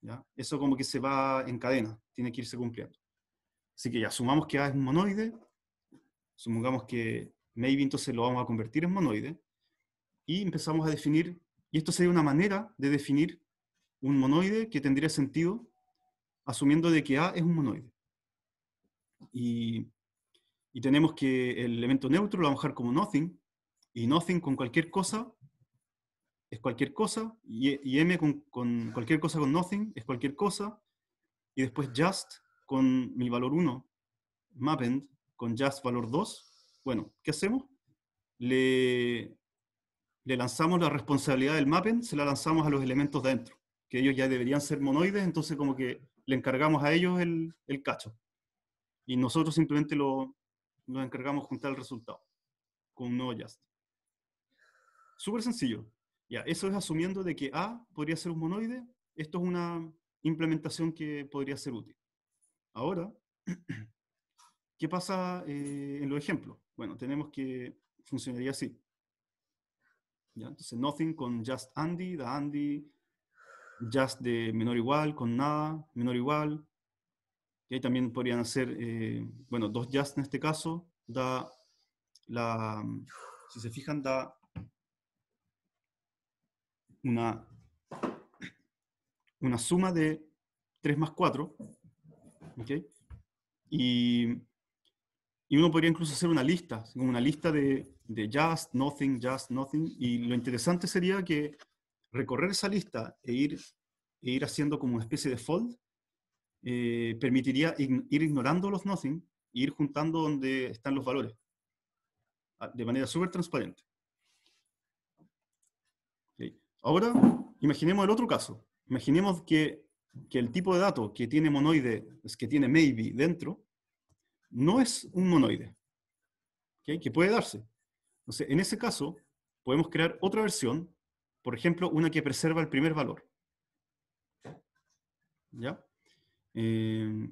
¿ya? Eso como que se va en cadena, tiene que irse cumpliendo. Así que ya, sumamos que A es un monoide, supongamos que maybe entonces lo vamos a convertir en monoide, y empezamos a definir, y esto sería una manera de definir un monoide que tendría sentido asumiendo de que A es un monoide. Y, tenemos que el elemento neutro lo vamos a dejar como nothing, y nothing con cualquier cosa es cualquier cosa, y, e, M con, cualquier cosa con nothing es cualquier cosa, y después just con mi valor 1, mapend con just valor 2. Bueno, ¿qué hacemos? Le, lanzamos la responsabilidad del mappend, se la lanzamos a los elementos dentro que ellos ya deberían ser monoides, entonces como que le encargamos a ellos el, el cacho. Y nosotros simplemente lo, nos encargamos juntar el resultado con un nuevo just. Súper sencillo. Ya, eso es asumiendo de que A podría ser un monoide, esto es una implementación que podría ser útil. Ahora, ¿qué pasa eh, en los ejemplos? Bueno, tenemos que funcionaría así. ¿Ya? Entonces, nothing con just Andy, da Andy, Just de menor igual, con nada, menor igual. Y ahí también podrían hacer, eh, bueno, dos just en este caso. Da la, si se fijan, da una, una suma de 3 más 4. ¿okay? Y, y, uno podría incluso hacer una lista, como una lista de, de just, nothing, just, nothing. Y lo interesante sería que recorrer esa lista e ir, e ir haciendo como una especie de fold eh, permitiría ir ignorando los nothing e ir juntando donde están los valores ah, de manera súper transparente. Ahora, imaginemos el otro caso. Imaginemos que, el tipo de dato que tiene monoide, que tiene maybe dentro, no es un monoide, que puede darse. Entonces, en ese caso, podemos crear otra versión por ejemplo, una que preserva el primer valor. ¿Ya? Eh,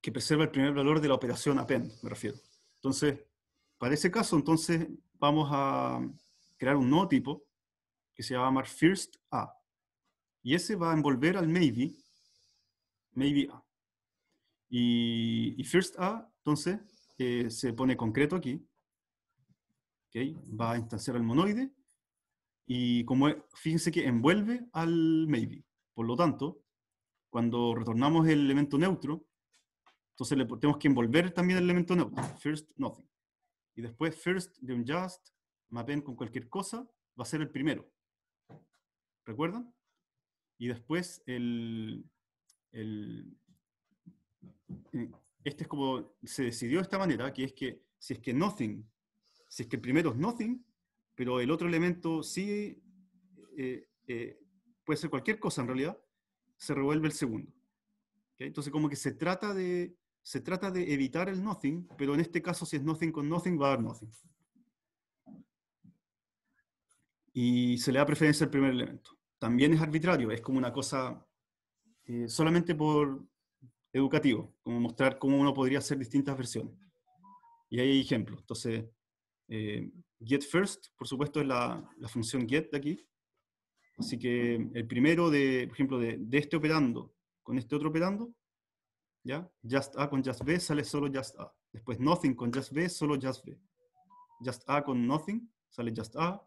que preserva el primer valor de la operación append, me refiero. Entonces, para ese caso, entonces vamos a crear un nuevo tipo que se llama firstA. first a. Y ese va a envolver al maybe, maybe a. Y, y first a, entonces, eh, se pone concreto aquí. ¿Okay? Va a instanciar el monoide y como e, fíjense que envuelve al maybe. Por lo tanto, cuando retornamos el elemento neutro, entonces le tenemos que envolver también el elemento neutro. First, nothing. Y después, first de un just, mapen con cualquier cosa, va a ser el primero. ¿Recuerdan? Y después, el, el, eh, este es como se decidió de esta manera, que es que si es que nothing, si es que el primero es nothing, pero el otro elemento sí eh, eh, puede ser cualquier cosa en realidad, se revuelve el segundo. Entonces como que se trata, de, se trata de evitar el nothing, pero en este caso si es nothing con nothing va a haber nothing. Y se le da preferencia al primer elemento. También es arbitrario, es como una cosa eh, solamente por educativo, como mostrar cómo uno podría hacer distintas versiones. Y ahí hay ejemplos. Entonces, eh, get first, por supuesto, es la, función get de aquí. Así que el primero de, por ejemplo, de, este operando con este otro operando, ¿ya? Just A con just B sale solo just A. Después nothing con just B, solo just B. Just A con nothing sale just A.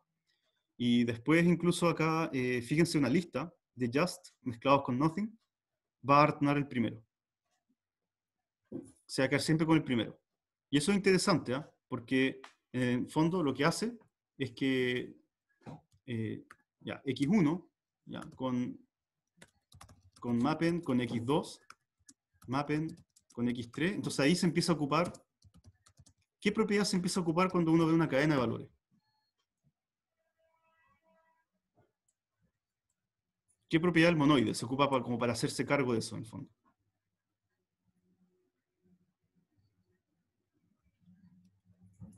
Y después incluso acá, eh, fíjense una lista de just mezclados con nothing, va a retornar el primero. Se sea, siempre con el primero. Y eso es interesante, ¿eh? porque en fondo lo que hace es que eh, ya, x1 ya, con, con mappen con x2, mappen con x3, entonces ahí se empieza a ocupar, ¿qué propiedad se empieza a ocupar cuando uno ve una cadena de valores? ¿Qué propiedad del monoide se ocupa como para hacerse cargo de eso en el fondo?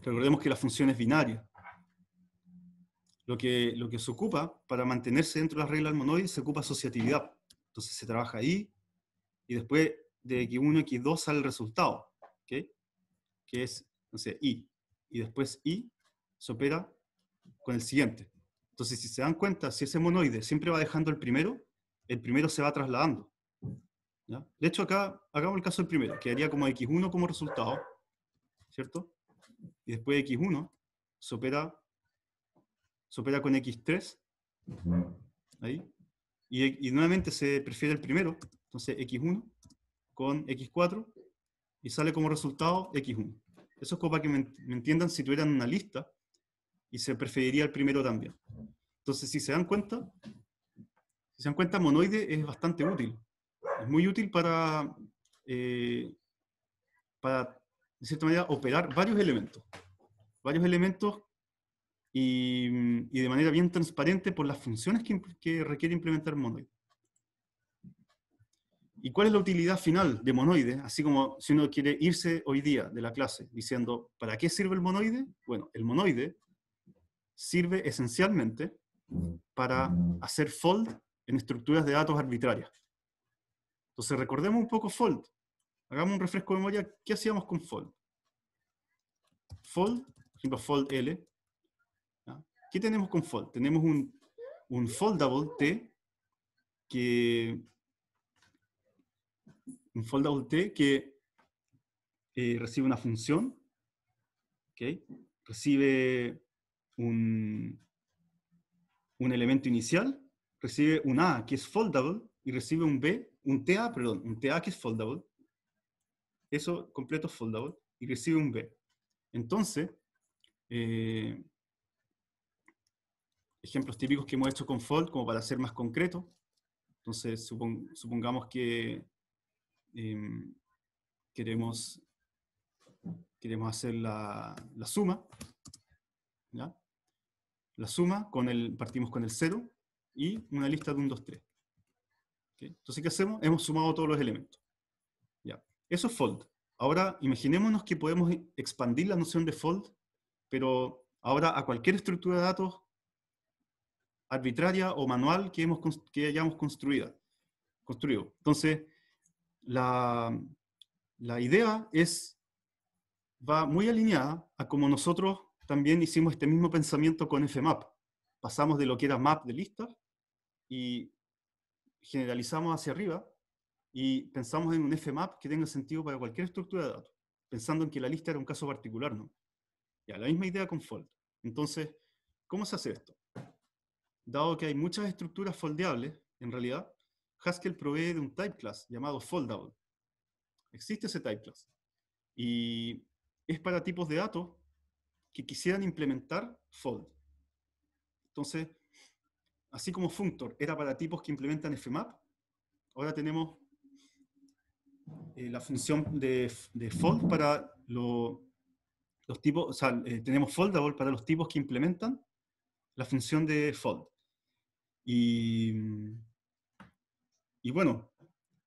Recordemos que la función es binaria. Lo que, lo que se ocupa para mantenerse dentro de la regla del monoide se ocupa asociatividad. Entonces se trabaja ahí y después de x1, x2 sale el resultado, ¿okay? que es, no sé, y. Y después y se opera con el siguiente. Entonces, si se dan cuenta, si ese monoide siempre va dejando el primero, el primero se va trasladando. ¿ya? De hecho, acá hagamos el caso del primero, quedaría como x1 como resultado, ¿cierto? después de X1 se opera, con X3, ahí, y, nuevamente se prefiere el primero, entonces X1 con X4, y sale como resultado X1. Eso es como para que me, entiendan si tuvieran una lista, y se preferiría el primero también. Entonces, si se dan cuenta, si se dan cuenta, monoide es bastante útil. Es muy útil para, eh, para de cierta manera, operar varios elementos. Varios elementos y, de manera bien transparente por las funciones que, requiere implementar Monoid. ¿Y cuál es la utilidad final de monoide? Así como si uno quiere irse hoy día de la clase diciendo, ¿para qué sirve el monoide? Bueno, el monoide sirve esencialmente para hacer fold en estructuras de datos arbitrarias. Entonces recordemos un poco fold. Hagamos un refresco de memoria. ¿Qué hacíamos con fold? Fold, por ejemplo, fold L. ¿Qué tenemos con fold? Tenemos un, un foldable T que un foldable T que eh, recibe una función, recibe un, un elemento inicial, recibe un A que es foldable y recibe un B, un TA, perdón, un TA que es foldable eso completo es foldable y recibe un B. Entonces, eh, ejemplos típicos que hemos hecho con fold, como para ser más concreto. Entonces, supongamos que em, queremos, queremos hacer la, la suma. La suma, con el, partimos con el 0 y una lista de 1, 2, 3. Entonces, ¿qué hacemos? Hemos sumado todos los elementos. Eso es fold. Ahora imaginémonos que podemos expandir la noción de fold, pero ahora a cualquier estructura de datos arbitraria o manual que, hemos, que hayamos construida, construido. Entonces, la, la idea es, va muy alineada a como nosotros también hicimos este mismo pensamiento con FMAP. Pasamos de lo que era map de listas y generalizamos hacia arriba y pensamos en un FMAP que tenga sentido para cualquier estructura de datos, pensando en que la lista era un caso particular, ¿no? Ya, la misma idea con fold. Entonces, ¿cómo se hace esto? Dado que hay muchas estructuras foldeables, en realidad, Haskell provee de un type class llamado foldable. Existe ese type class. Y es para tipos de datos que quisieran implementar fold. Entonces, así como functor era para tipos que implementan FMAP, ahora tenemos eh, la función de, fold para los tipos, o sea, eh, tenemos foldable para los tipos que implementan la función de fold. Y, y bueno,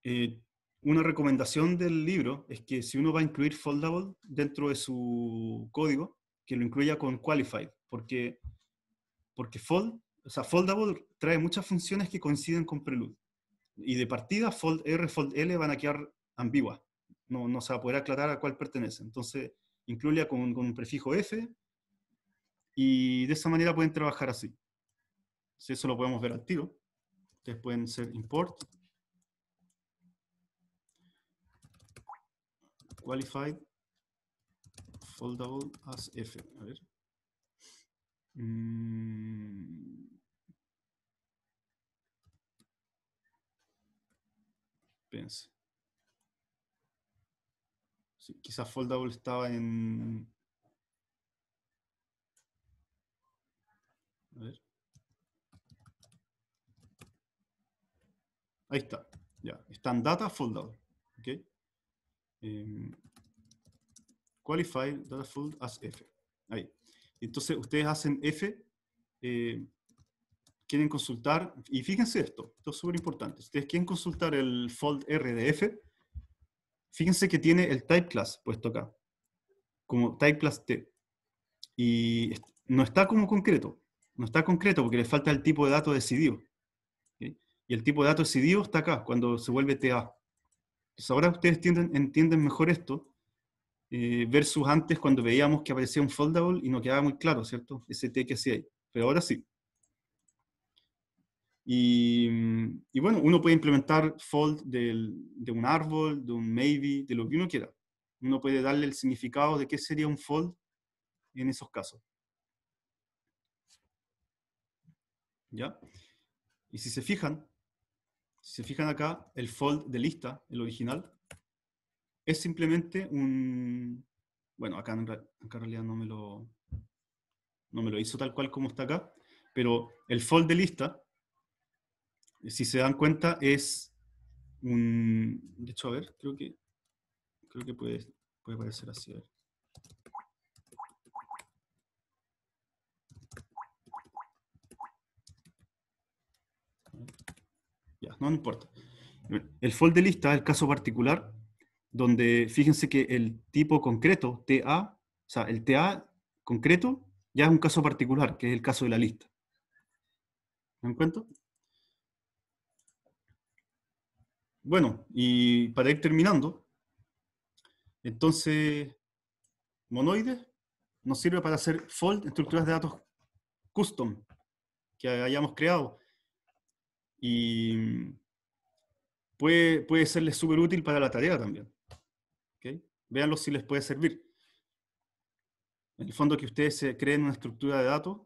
eh, una recomendación del libro es que si uno va a incluir foldable dentro de su código, que lo incluya con qualified, porque, porque fold, o sea, foldable trae muchas funciones que coinciden con prelude. Y de partida, fold R, fold L van a quedar ambigua, no, se va a poder aclarar a cuál pertenece. Entonces, incluya con, un prefijo F y de esa manera pueden trabajar así. Si eso lo podemos ver activo. ustedes pueden ser import qualified foldable as F. A ver. Mm quizás Foldable estaba en... Ahí está. Ya. Está data foldable. ¿Ok? Em, qualify data fold as F. Ahí. Entonces ustedes hacen F. Eh, quieren consultar, y fíjense esto, esto es súper importante. ustedes quieren consultar el fold R de F, Fíjense que tiene el type class puesto acá, como type class T. Y no está como concreto, no está concreto porque le falta el tipo de dato decidido. Y el tipo de dato decidido está acá, cuando se vuelve TA. Entonces ahora ustedes entienden, entienden mejor esto, eh, versus antes cuando veíamos que aparecía un foldable y no quedaba muy claro, ¿cierto? Ese T que hacía ahí. Pero ahora sí. Mm, y, bueno, uno puede implementar fold del, de un árbol, de un maybe, de lo que uno quiera. Uno puede darle el significado de qué sería un fold en esos casos. ¿Ya? Y si se fijan, si se fijan acá, el fold de lista, el original, es simplemente un... Bueno, acá en, acá en realidad no me, lo, no me lo hizo tal cual como está acá, pero el fold de lista si se dan cuenta, es un... De hecho, a ver, creo que, creo que puede, parecer así. Ya, no, importa. El fold de lista es el caso particular donde fíjense que el tipo concreto, TA, o sea, el TA concreto ya es un caso particular, que es el caso de la lista. ¿Me encuentro? Bueno, y para ir terminando, entonces, monoide nos sirve para hacer fold estructuras de datos custom que hayamos creado. Y puede, puede serles súper útil para la tarea también. ¿Okay? Véanlo si les puede servir. En el fondo que ustedes creen una estructura de datos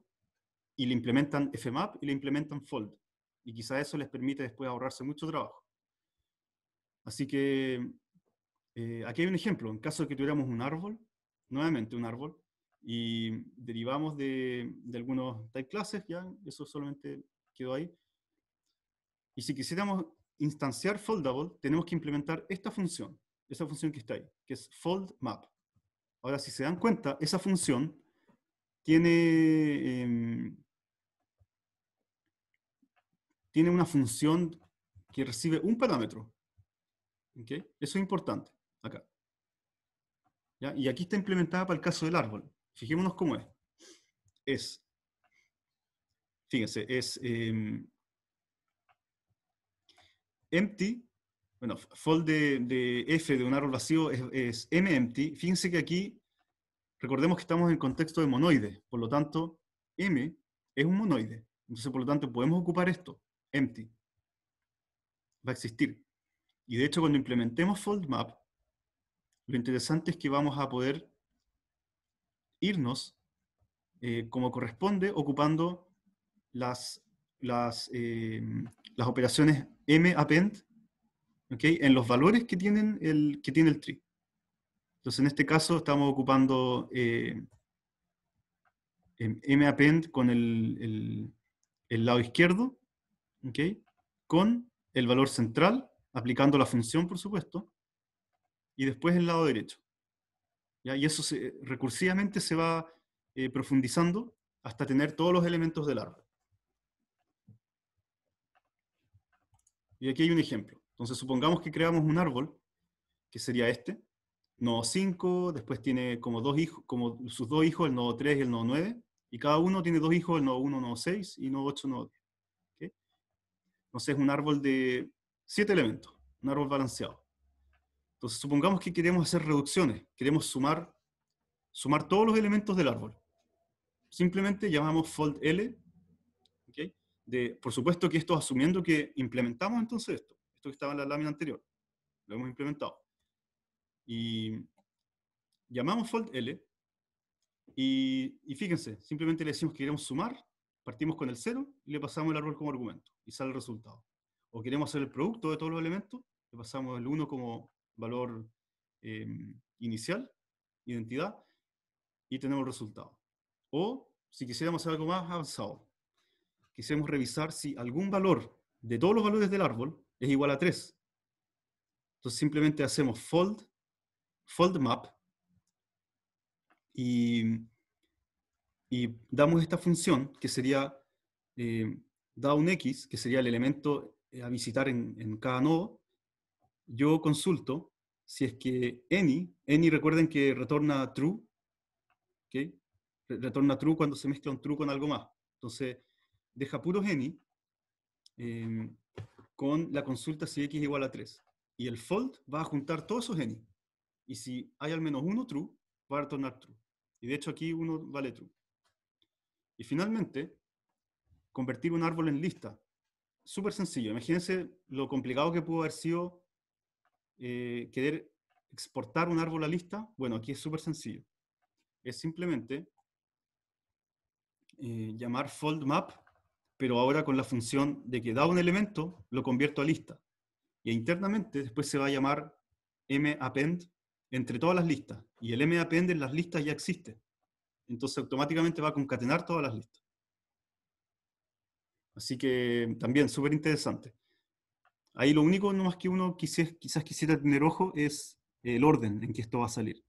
y le implementan FMAP y le implementan Fold. Y quizá eso les permite después ahorrarse mucho trabajo. Así que eh, aquí hay un ejemplo. En caso de que tuviéramos un árbol, nuevamente un árbol, y derivamos de, algunos type classes, ya eso solamente quedó ahí. Y si quisiéramos instanciar foldable, tenemos que implementar esta función, esa función que está ahí, que es fold map. Ahora, si se dan cuenta, esa función tiene, em, tiene una función que recibe un parámetro, eso es importante acá. Y aquí está implementada para el caso del árbol. Fijémonos cómo es. Es, fíjense, es em, empty, bueno, fold de, f de un árbol vacío es, m empty. Fíjense que aquí, recordemos que estamos en contexto de monoide, por lo tanto, m es un monoide. Entonces, por lo tanto, podemos ocupar esto, empty. Va a existir. Y de hecho, cuando implementemos FoldMap, lo interesante es que vamos a poder irnos eh, como corresponde, ocupando las, las, eh, las operaciones M append ¿okay? en los valores que, tienen el, que tiene el tree. Entonces, en este caso, estamos ocupando eh, M em, append con el, el lado izquierdo, ¿okay? con el valor central aplicando la función, por supuesto, y después el lado derecho. Y eso se, recursivamente se va eh, profundizando hasta tener todos los elementos del árbol. Y aquí hay un ejemplo. Entonces supongamos que creamos un árbol, que sería este, nodo 5, después tiene como, dos hijos, como sus dos hijos, el nodo 3 y el nodo 9, y cada uno tiene dos hijos, el nodo 1, nodo 6 y nodo 8, nodo 10. Entonces es un árbol de siete elementos, un árbol balanceado. Entonces, supongamos que queremos hacer reducciones, queremos sumar, sumar todos los elementos del árbol. Simplemente llamamos fold L, de, por supuesto que esto asumiendo que implementamos entonces esto, esto que estaba en la lámina anterior, lo hemos implementado. Y llamamos fold L, y, y fíjense, simplemente le decimos que queremos sumar, partimos con el cero y le pasamos el árbol como argumento, y sale el resultado o queremos hacer el producto de todos los elementos, le pasamos el 1 como valor em, inicial, identidad, y tenemos el resultado. O si quisiéramos hacer algo más avanzado, quisiéramos revisar si algún valor de todos los valores del árbol es igual a 3. Entonces simplemente hacemos fold, fold map, y, y damos esta función que sería em, da un x, que sería el elemento eh, a visitar en, en cada nodo, yo consulto si es que any, any recuerden que retorna true, okay retorna true cuando se mezcla un true con algo más. Entonces, deja puro any em, con la consulta si x igual a 3. Y el fold va a juntar todos esos any. Y si hay al menos uno true, va a retornar true. Y de hecho aquí uno vale true. Y finalmente, convertir un árbol en lista súper sencillo. Imagínense lo complicado que pudo haber sido eh, querer exportar un árbol a lista. Bueno, aquí es súper sencillo. Es simplemente eh, llamar fold map, pero ahora con la función de que da un elemento, lo convierto a lista. Y internamente después se va a llamar mappend entre todas las listas. Y el mappend en las listas ya existe. Entonces automáticamente va a concatenar todas las listas. Así que también súper interesante. Ahí lo único más que uno quizás quisiera tener ojo es el orden en que esto va a salir.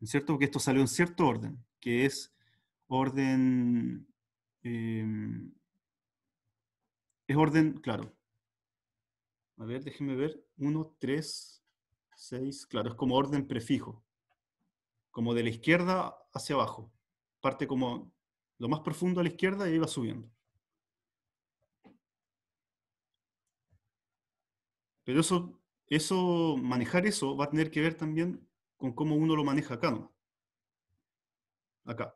¿Es cierto? Porque esto salió en cierto orden, que es orden... Em, es orden, claro. A ver, déjenme ver. Uno, tres, seis... claro, es como orden prefijo. Como de la izquierda hacia abajo. Parte como lo más profundo a la izquierda y ahí va subiendo. Pero eso, eso, manejar eso va a tener que ver también con cómo uno lo maneja acá. ¿no? Acá.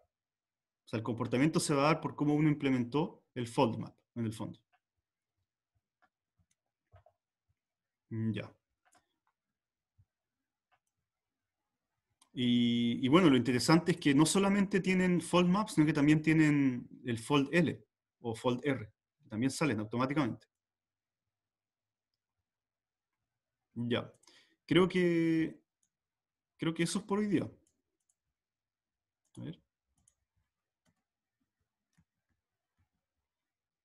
O sea, el comportamiento se va a dar por cómo uno implementó el fold map, en el fondo. Mm, ya. Y, bueno, lo interesante es que no solamente tienen fold maps, sino que también tienen el fold L o fold R, también salen automáticamente. Ya. Creo que. Creo que eso es por hoy día. A ver.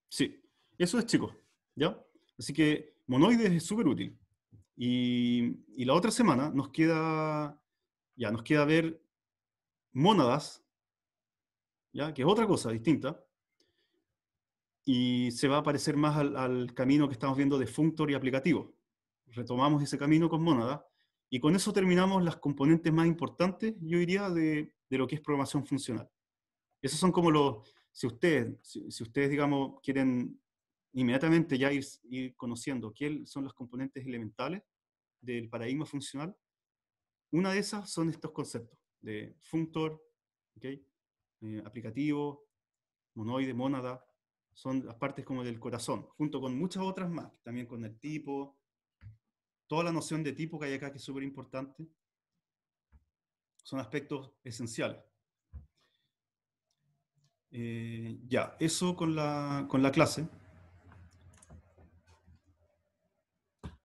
Sí, eso es, chicos. ¿Ya? Así que monoides es súper útil. Y, la otra semana nos queda. Ya, nos queda ver mónadas, ¿ya? que es otra cosa distinta, y se va a parecer más al camino que estamos viendo de functor y aplicativo retomamos ese camino con Mónada. Y con eso terminamos las componentes más importantes, yo diría, de, de lo que es programación funcional. Esos son como los, si ustedes, si, ustedes digamos, quieren inmediatamente ya ir, conociendo qué son los componentes elementales del paradigma funcional, una de esas son estos conceptos de functor, ¿okay? Eh, aplicativo, monoide, mónada, son las partes como del corazón, junto con muchas otras más, también con el tipo, Toda la noción de tipo que hay acá, que es súper importante, son aspectos esenciales. Eh, ya, eso con la, con la clase.